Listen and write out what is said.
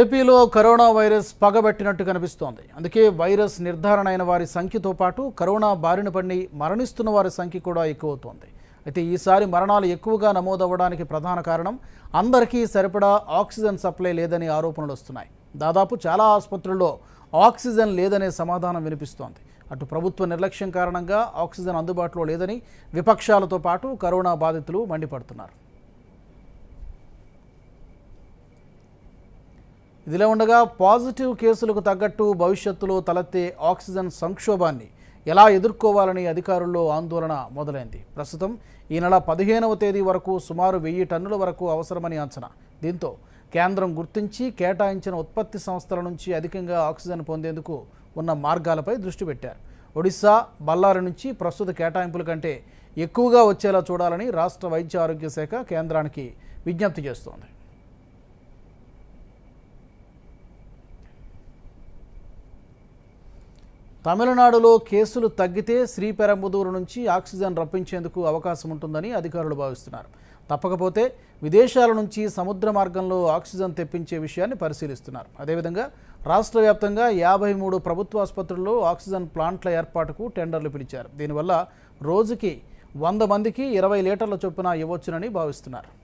ఏపీలో corona virus పగబెట్టినట్టు కనిపిస్తోంది అందుకే వైరస్ నిర్ధారణ అయిన వారి సంఖ్యతో పాటు కరోనా బారిన పడి మరణిస్తున్న వారి సంఖ్య కూడా ఎక్కువవుతోంది అయితే ఈసారి మరణాలు ఎక్కువగా నమోదవ్వడానికి ప్రధాన కారణం అందరికీ సరిపడా ఆక్సిజన్ సప్లై లేదని ఆరోపణలు వస్తున్నాయి దాదాపు చాలా ఆసుపత్రుల్లో ఆక్సిజన్ లేదనే సమాధానం వినిపిస్తోంది అటు ప్రభుత్వ నిర్లక్ష్యం కారణంగా ఆక్సిజన్ అందుబాటులో లేదని విపక్షాలతో పాటు కరోనా బాధితులు మండిపడుతున్నారు ఇదిలా ఉండగా పాజిటివ్ కేసులకు తగ్గట్టు భవిష్యత్తులో తలెత్తే ఆక్సిజన్ సంక్షోభాన్ని ఎలా ఎదుర్కోవాలని అధికారుల్లో ఆందోళన మొదలైంది ప్రస్తుతం ఈ నెల పదిహేనవ తేదీ వరకు సుమారు వెయ్యి టన్నుల వరకు అవసరమని అంచనా దీంతో కేంద్రం గుర్తించి కేటాయించిన ఉత్పత్తి సంస్థల నుంచి అధికంగా ఆక్సిజన్ పొందేందుకు ఉన్న మార్గాలపై దృష్టి పెట్టారు ఒడిశా బల్లారి నుంచి ప్రస్తుత కేటాయింపుల కంటే ఎక్కువగా వచ్చేలా చూడాలని రాష్ట్ర వైద్య ఆరోగ్య శాఖ కేంద్రానికి విజ్ఞప్తి చేస్తోంది తమిళనాడులో కేసులు తగ్గితే శ్రీపెరంబదూరు నుంచి ఆక్సిజన్ రప్పించేందుకు అవకాశం ఉంటుందని అధికారులు భావిస్తున్నారు తప్పకపోతే విదేశాల నుంచి సముద్ర మార్గంలో ఆక్సిజన్ తెప్పించే విషయాన్ని పరిశీలిస్తున్నారు అదేవిధంగా రాష్ట్ర వ్యాప్తంగా యాభై మూడు ప్రభుత్వ ఆసుపత్రుల్లో ఆక్సిజన్ ప్లాంట్ల ఏర్పాటుకు టెండర్లు పిలిచారు దీనివల్ల రోజుకి వంద మందికి ఇరవై లీటర్ల చొప్పున ఇవ్వచ్చునని భావిస్తున్నారు